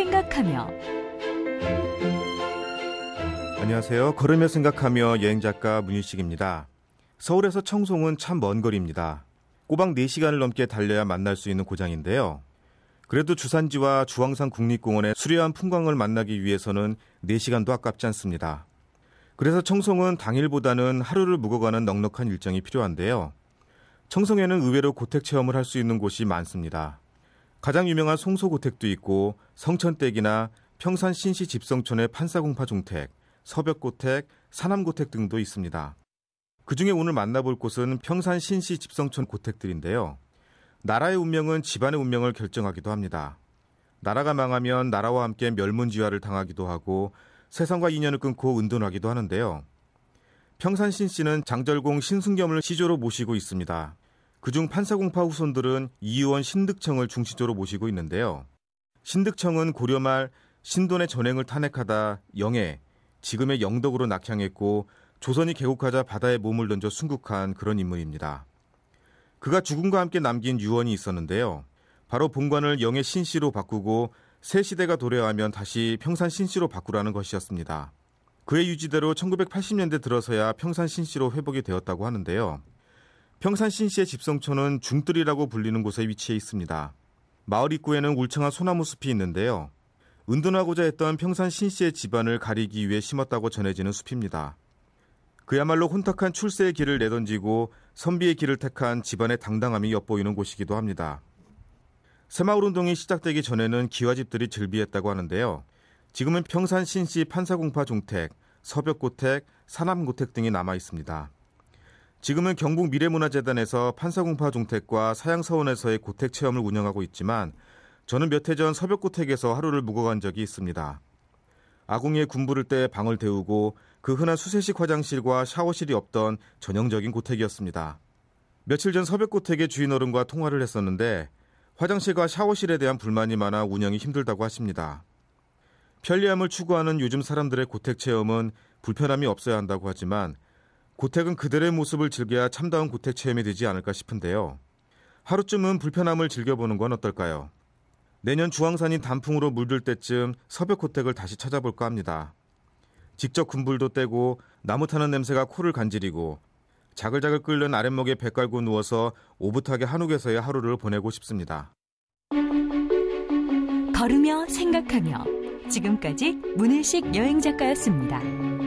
생각하며 안녕하세요. 걸으며 생각하며 여행 작가 문일식입니다. 서울에서 청송은 참 먼 거리입니다. 꼬박 4시간을 넘게 달려야 만날 수 있는 고장인데요. 그래도 주산지와 주황산 국립공원의 수려한 풍광을 만나기 위해서는 4시간도 아깝지 않습니다. 그래서 청송은 당일보다는 하루를 묵어가는 넉넉한 일정이 필요한데요. 청송에는 의외로 고택 체험을 할 수 있는 곳이 많습니다. 가장 유명한 송소고택도 있고 성천댁이나 평산 신시 집성촌의 판사공파 종택, 서벽고택, 산암고택 등도 있습니다. 그중에 오늘 만나볼 곳은 평산 신시 집성촌 고택들인데요. 나라의 운명은 집안의 운명을 결정하기도 합니다. 나라가 망하면 나라와 함께 멸문지화를 당하기도 하고 세상과 인연을 끊고 은둔하기도 하는데요. 평산 신씨는 장절공 신승겸을 시조로 모시고 있습니다. 그중 판사공파 후손들은 이의원 신득청을 중시조로 모시고 있는데요. 신득청은 고려 말 신돈의 전횡을 탄핵하다 영해, 지금의 영덕으로 낙향했고 조선이 개국하자 바다에 몸을 던져 순국한 그런 인물입니다. 그가 죽음과 함께 남긴 유언이 있었는데요. 바로 본관을 영해 신씨로 바꾸고 새 시대가 도래하면 다시 평산 신씨로 바꾸라는 것이었습니다. 그의 유지대로 1980년대 들어서야 평산 신씨로 회복이 되었다고 하는데요. 평산 신씨의 집성촌은 중뜰이라고 불리는 곳에 위치해 있습니다. 마을 입구에는 울창한 소나무 숲이 있는데요. 은둔하고자 했던 평산 신씨의 집안을 가리기 위해 심었다고 전해지는 숲입니다. 그야말로 혼탁한 출세의 길을 내던지고 선비의 길을 택한 집안의 당당함이 엿보이는 곳이기도 합니다. 새마을 운동이 시작되기 전에는 기와집들이 즐비했다고 하는데요. 지금은 평산 신씨 판사공파 종택, 서벽고택, 사남고택 등이 남아 있습니다. 지금은 경북 미래문화재단에서 판사공파 종택과 사양서원에서의 고택 체험을 운영하고 있지만 저는 몇 해 전 서벽고택에서 하루를 묵어간 적이 있습니다. 아궁이에 군 부를 때 방을 데우고 그 흔한 수세식 화장실과 샤워실이 없던 전형적인 고택이었습니다. 며칠 전서벽고택의 주인 어른과 통화를 했었는데 화장실과 샤워실에 대한 불만이 많아 운영이 힘들다고 하십니다. 편리함을 추구하는 요즘 사람들의 고택 체험은 불편함이 없어야 한다고 하지만 고택은 그들의 모습을 즐겨야 참다운 고택 체험이 되지 않을까 싶은데요. 하루쯤은 불편함을 즐겨보는 건 어떨까요? 내년 주황산이 단풍으로 물들 때쯤 서벽고택을 다시 찾아볼까 합니다. 직접 군불도 떼고 나무 타는 냄새가 코를 간지리고 자글자글 끓는 아랫목에 배 깔고 누워서 오붓하게 한옥에서의 하루를 보내고 싶습니다. 걸으며 생각하며 지금까지 문일식 여행작가였습니다.